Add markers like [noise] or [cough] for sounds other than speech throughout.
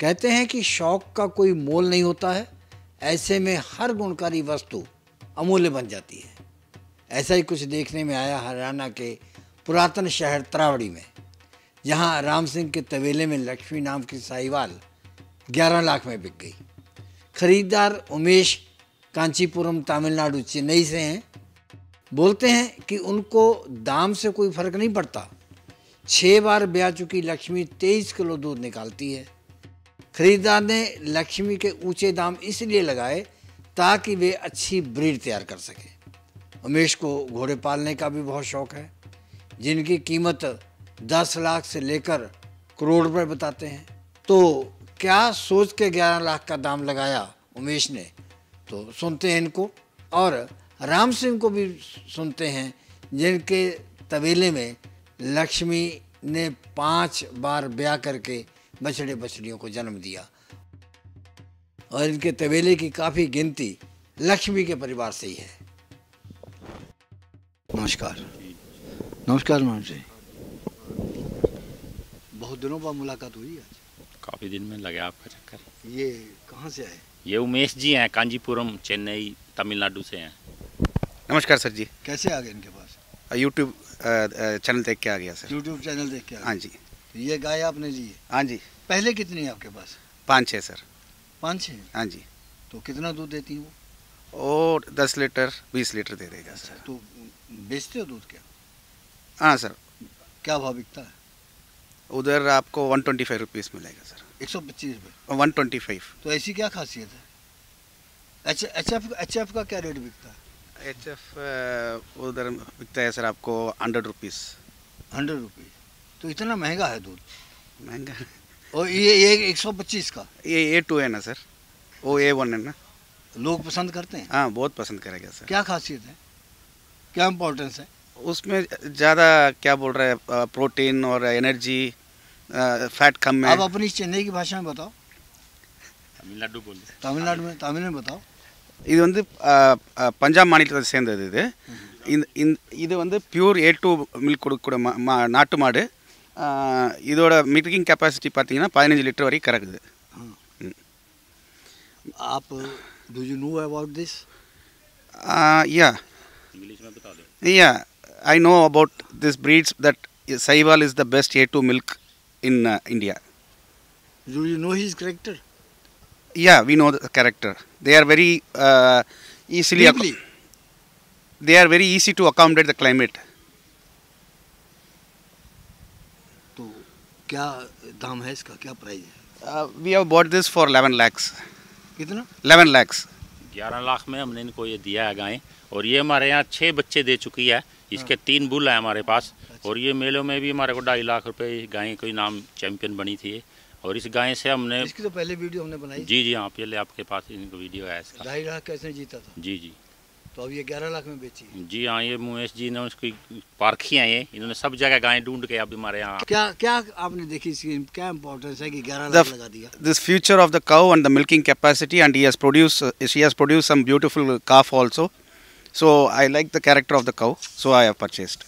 कहते हैं कि शौक का कोई मोल नहीं होता है ऐसे में हर गुणकारी वस्तु अमूल्य बन जाती है ऐसा ही कुछ देखने में आया हरियाणा के पुरातन शहर त्रावड़ी में जहां राम सिंह के तवेले में लक्ष्मी नाम की साहिवाल 11 लाख में बिक गई खरीदार उमेश कांचीपुरम तमिलनाडु चेन्नई से हैं बोलते हैं कि उनको दाम से कोई फर्क नहीं पड़ता छः बार ब्याह चुकी लक्ष्मी तेईस किलो दूध निकालती है खरीदार ने लक्ष्मी के ऊंचे दाम इसलिए लगाए ताकि वे अच्छी ब्रीड तैयार कर सकें उमेश को घोड़े पालने का भी बहुत शौक है जिनकी कीमत दस लाख से लेकर करोड़ रुपये बताते हैं तो क्या सोच के ग्यारह लाख का दाम लगाया उमेश ने तो सुनते हैं इनको और राम सिंह को भी सुनते हैं जिनके तबेले में लक्ष्मी ने पांच बार ब्याह करके बछड़े बछड़ियों को जन्म दिया और इनके तबेले की काफ़ी गिनती लक्ष्मी के परिवार से ही है नमस्कार नमस्कार मैम जी बहुत दिनों बाद मुलाकात हुई आज काफ़ी दिन में लगे आपका चक्कर ये कहाँ से आए ये उमेश जी हैं कांजीपुरम चेन्नई तमिलनाडु से हैं नमस्कार सर जी कैसे आ गए इनके पास यूट्यूब चैनल देख के आ गया सर यूट्यूब चैनल देख के हाँ जी ये गाय आपने जी हाँ जी पहले कितनी है आपके पास पाँच छः सर पाँच छः हाँ जी तो कितना दूध देती हैं वो और दस लीटर बीस लीटर दे देगा अच्छा, सर तो बेचते हो दूध क्या हाँ सर क्या भाव बिकता है उधर आपको वन ट्वेंटी फाइव रुपीज़ मिलेगा सर एक सौ पच्चीस रुपये वन ट्वेंटी फाइव तो ऐसी क्या खासियत है H H F H F का क्या रेट बिकता है एच एफ उधर बिकता है सर आपको हंड्रेड रुपीज़ हंड्रेड रुपीज़ तो इतना महंगा है दूध महंगा और ये ये पच्चीस का ये ए टू है ना सर ओ ए वन है ना लोग पसंद करते हैं हाँ बहुत पसंद करेगा सर क्या खासियत है क्या इम्पोर्टेंस है उसमें ज़्यादा क्या बोल रहा है प्रोटीन और एनर्जी फैट कम है आप अपनी चेन्नई की भाषा में बताओ तमिलनाडु बोल तमिलनाडु में तमिल में बताओ இது வந்து பஞ்சாப் மாநிலத்தை சேர்ந்தது இது இந்த இது வந்து பியூர் ஏ டூ மில்க் நாட்டு மாடு இதோட மில்கிங் கெப்பாசிட்டி பார்த்தீங்கன்னா பதினஞ்சு லிட்டர் வரைக்கும் கறக்குது आप do you know about this yeah yeah i know about this breeds that saiwal is the best a2 milk in uh, india do you know his character yeah we know the character they are very uh, easily they are very easy to accommodate the climate क्या दाम है इसका क्या price है we have bought this for 11 lakhs कितना 11 लाख्स 11 लाख में हमने इनको ये दिया है गाय और ये हमारे यहाँ छः बच्चे दे चुकी है हाँ। इसके तीन बुल हैं हमारे पास अच्छा। और ये मेलों में भी हमारे को ढाई लाख रुपए गाय को नाम चैंपियन बनी थी और इस गाय से हमने इसकी तो पहले वीडियो हमने बनाई जी जी हाँ पहले आपके पास इनको वीडियो आया ढाई लाख कैसे जीता था जी जी तो अब ये ग्यारह लाख में बेची है जी हाँ ये मुकेश जी ने उसकी पारखी है ये इन्होंने सब जगह गाय ढूंढ के अब हमारे यहाँ क्या क्या आपने देखी इसकी क्या इम्पोर्टेंस है कि ग्यारह लाख लगा दिया this future of the cow and the milking capacity and has produce she produce some beautiful calf also so I like the character of the cow so I have purchased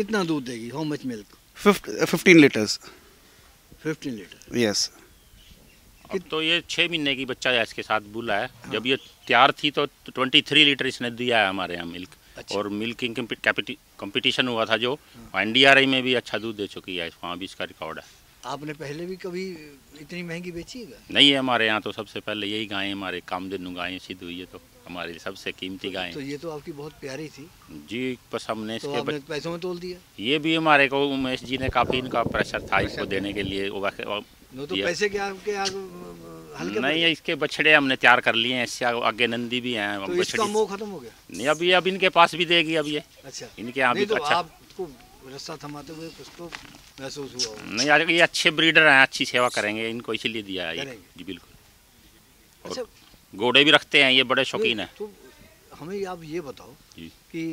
कितना दूध देगी how much milk fifteen litres fifteen litre yes अब तो ये छः महीने की बच्चा है इसके साथ बुला है हाँ। जब ये तैयार थी तो ट्वेंटी थ्री लीटर इसने दिया है हमारे यहाँ मिल्क अच्छा। और मिल्किंग कंपटीशन हुआ था जो एन हाँ। में भी अच्छा दूध दे चुकी है वहाँ भी इसका रिकॉर्ड है आपने पहले भी कभी इतनी महंगी बेची है नहीं है हमारे यहाँ तो सबसे पहले यही गाय हमारे काम कामधेनु गाय सिद्ध हुई है तो हमारे सबसे कीमती तो गाय तो ये तो आपकी बहुत प्यारी थी जी बस हमने तो इसके पैसों में तोल दिया ये भी हमारे को उमेश जी ने काफ़ी इनका प्रेशर था इसको देने के लिए नो तो पैसे के आपके हल्के नहीं इसके बछड़े हमने तैयार कर लिए हैं इससे आगे नंदी भी हैं तो इसका मोह खत्म हो गया नहीं अब ये अब इनके पास भी देगी अब ये अच्छा इनके यहाँ भी तो, तो अच्छा आपको रस्ता थमाते हुए कुछ तो महसूस हुआ नहीं आज ये अच्छे ब्रीडर हैं अच्छी सेवा करेंगे इनको इसीलिए दिया है जी बिल्कुल अच्छा। घोड़े भी रखते हैं ये बड़े शौकीन है तो हमें आप ये बताओ की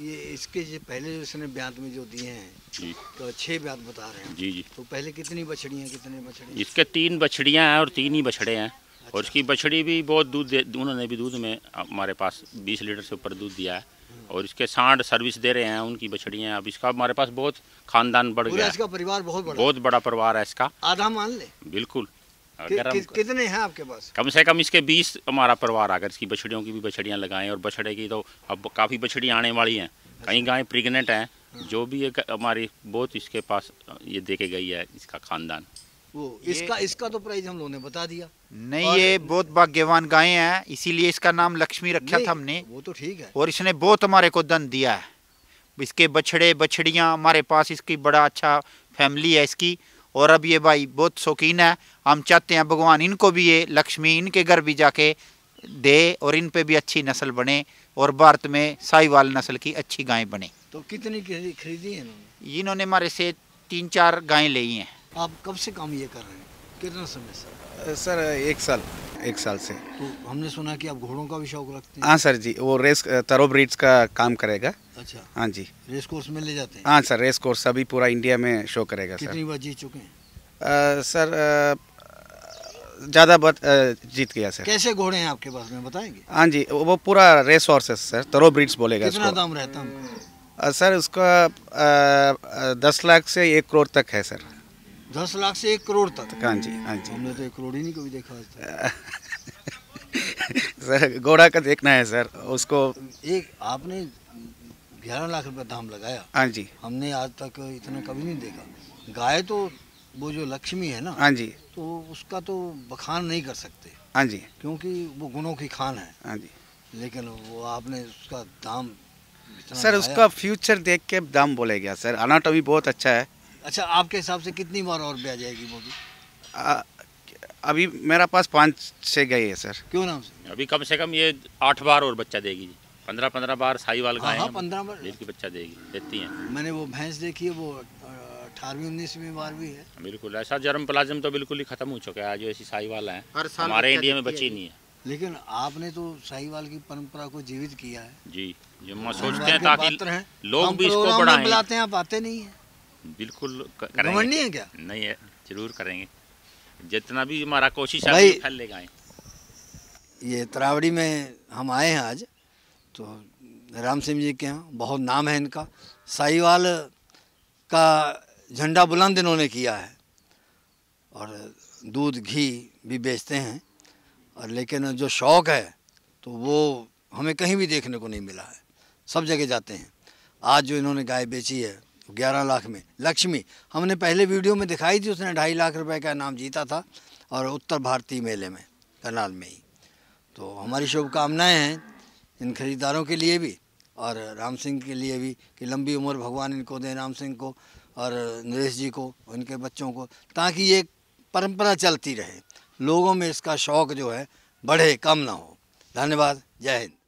ये इसके जो पहले इसने ब्यात में जो दिए हैं तो छह ब्यात बता रहे हैं जी जी तो पहले कितनी बछड़ियाँ कितने बछड़े इसके तीन बछड़ियाँ हैं और तीन ही बछड़े हैं अच्छा। और इसकी बछड़ी भी बहुत दूध उन्होंने भी दूध में हमारे पास बीस लीटर से ऊपर दूध दिया है हम्म। और इसके सांड सर्विस दे रहे हैं उनकी बछड़ियाँ अब इसका हमारे पास बहुत खानदान बढ़ गया इसका परिवार बहुत बड़ा बहुत बड़ा परिवार है इसका आधा मान ले बिल्कुल कि, कितने हैं आपके पास कम से कम इसके बीस हमारा परिवार अगर इसकी बछड़ियों की भी बछड़ियाँ लगाएं और बछड़े की तो अब काफ़ी बछड़ियाँ आने वाली हैं कई गायें प्रेगनेंट हैं हाँ। जो भी एक हमारी बहुत इसके पास ये देखे गई है इसका खानदान वो इसका इसका तो प्राइस हम लोगों ने बता दिया नहीं ये बहुत भाग्यवान गाय हैं इसीलिए इसका नाम लक्ष्मी रखा था हमने वो तो ठीक है और इसने बहुत हमारे को धन दिया है इसके बछड़े बछड़ियाँ हमारे पास इसकी बड़ा अच्छा फैमिली है इसकी और अब ये भाई बहुत शौकीन है हम चाहते हैं भगवान इनको भी ये लक्ष्मी इनके घर भी जाके दे और इन पे भी अच्छी नस्ल बने और भारत में साहिवाल नस्ल की अच्छी गायें बने तो कितनी खरीदी है इन्होंने हमारे से तीन चार गायें ली हैं आप कब से काम ये कर रहे हैं कितना समय सर सर एक साल एक साल से तो हमने सुना कि आप घोड़ों का भी शौक रखते हैं हाँ सर जी वो रेस तरो ब्रीड्स का काम करेगा अच्छा हाँ जी रेस कोर्स में ले जाते हैं हाँ सर रेस कोर्स अभी पूरा इंडिया में शो करेगा सर कितनी बार जीत चुके हैं सर ज़्यादा बहुत जीत गया सर कैसे घोड़े हैं आपके पास में बताएंगे हाँ जी वो पूरा रेस हॉर्स है सर तरो ब्रीड्स बोलेगा कितना दाम रहता है सर उसका दस लाख से एक करोड़ तक है सर दस लाख से एक करोड़ तक हाँ जी हाँ जी हमने तो एक करोड़ ही नहीं कभी देखा [laughs] सर घोड़ा का देखना है सर उसको एक आपने ग्यारह लाख रुपए दाम लगाया हाँ जी हमने आज तक इतना कभी नहीं देखा गाय तो वो जो लक्ष्मी है ना हाँ जी तो उसका तो बखान नहीं कर सकते हाँ जी क्योंकि वो गुणों की खान है हाँ जी लेकिन वो आपने उसका दाम सर उसका फ्यूचर देख के दाम बोले गया सर अनाटॉमी बहुत अच्छा है अच्छा आपके हिसाब से कितनी बार और भी आ जाएगी मूवी आ, अभी मेरा पास पाँच से गए है सर क्यों ना अभी कम से कम ये आठ बार और बच्चा देगी जी पंद्रह हाँ, हाँ, पंद्रह बार साहिवाल का हाँ, पंद्रह बार की बच्चा देगी देती हैं मैंने वो भैंस देखी है वो अठारहवीं उन्नीसवीं बारहवीं है हाँ, बिल्कुल ऐसा जर्म प्लाजम तो बिल्कुल ही खत्म हो चुका है जो ऐसी साहिवाल है हमारे इंडिया में बची नहीं है लेकिन आपने तो साहिवाल की परंपरा को जीवित किया है जी जो सोचते हैं ताकि लोग भी इसको बढ़ाएं बुलाते हैं आप आते नहीं है बिल्कुल करेंगे है क्या नहीं है जरूर करेंगे जितना भी हमारा कोशिश है ये तरावड़ी में हम आए हैं आज तो राम सिंह जी के यहाँ बहुत नाम है इनका साईवाल का झंडा बुलंद इन्होंने किया है और दूध घी भी बेचते हैं और लेकिन जो शौक़ है तो वो हमें कहीं भी देखने को नहीं मिला है सब जगह जाते हैं आज जो इन्होंने गाय बेची है ग्यारह लाख में लक्ष्मी हमने पहले वीडियो में दिखाई थी उसने ढाई लाख रुपए का नाम जीता था और उत्तर भारतीय मेले में करनाल में ही तो हमारी शुभकामनाएँ हैं इन खरीदारों के लिए भी और राम सिंह के लिए भी कि लंबी उम्र भगवान इनको दें राम सिंह को और नरेश जी को उनके बच्चों को ताकि ये परंपरा चलती रहे लोगों में इसका शौक़ जो है बढ़े कम ना हो धन्यवाद जय हिंद